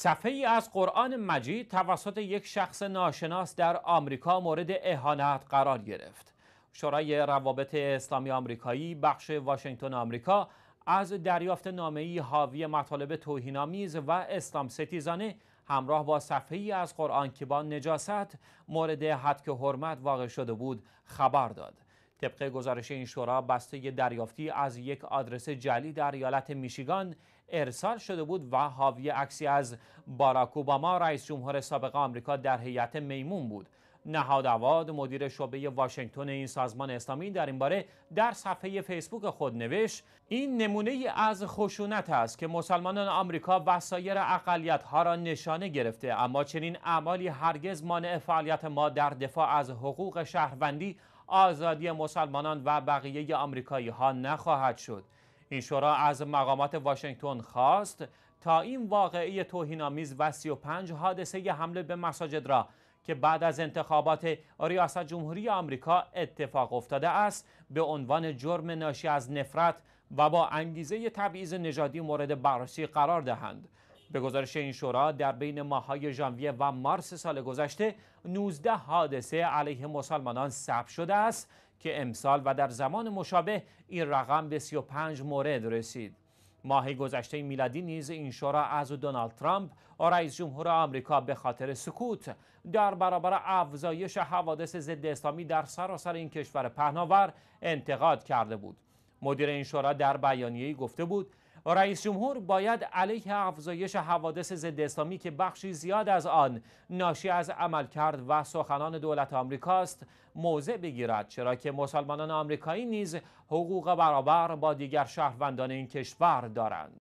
صفحه ای از قرآن مجید توسط یک شخص ناشناس در آمریکا مورد اهانت قرار گرفت. شورای روابط اسلامی آمریکایی بخش واشنگتن آمریکا از دریافت ای حاوی مطالب توهینآمیز و اسلام ستیزانه همراه با صفحه ای از قرآن که با نجاست مورد حدک حرمت واقع شده بود خبر داد. طبق گزارش این شورا بسته دریافتی از یک آدرس جلی در ایالت میشیگان ارسال شده بود و حاوی عکسی از باراک اوباما رئیس جمهور سابق آمریکا در هیئت میمون بود نهاد مدیر شعبه واشنگتن این سازمان اسلامی در این باره در صفحه فیسبوک خود نوشت این نمونه از خشونت است که مسلمانان آمریکا و سایر اقلیت ها را نشانه گرفته اما چنین اعمالی هرگز مانع فعالیت ما در دفاع از حقوق شهروندی آزادی مسلمانان و بقیه آمریکایی ها نخواهد شد این شورا از مقامات واشنگتن خواست تا این واقعه توهین‌آمیز و 35 حادثه حمله به مساجد را که بعد از انتخابات ریاست جمهوری آمریکا اتفاق افتاده است به عنوان جرم ناشی از نفرت و با انگیزه تبعیض نژادی مورد بررسی قرار دهند به گزارش این شورا در بین ماهای ژانویه و مارس سال گذشته 19 حادثه علیه مسلمانان ثبت شده است که امسال و در زمان مشابه این رقم به 35 مورد رسید ماه گذشته میلادی نیز این شورا از دونالد ترامپ رئیس جمهور آمریکا به خاطر سکوت در برابر افزایش حوادث ضد اسلامی در سراسر این کشور پهناور انتقاد کرده بود مدیر این شورا در بیانیه‌ای گفته بود رئیس جمهور باید علیه افزایش حوادث ضد اسلامی که بخشی زیاد از آن ناشی از عملکرد و سخنان دولت آمریکاست موضع بگیرد چرا که مسلمانان آمریکایی نیز حقوق برابر با دیگر شهروندان این کشور دارند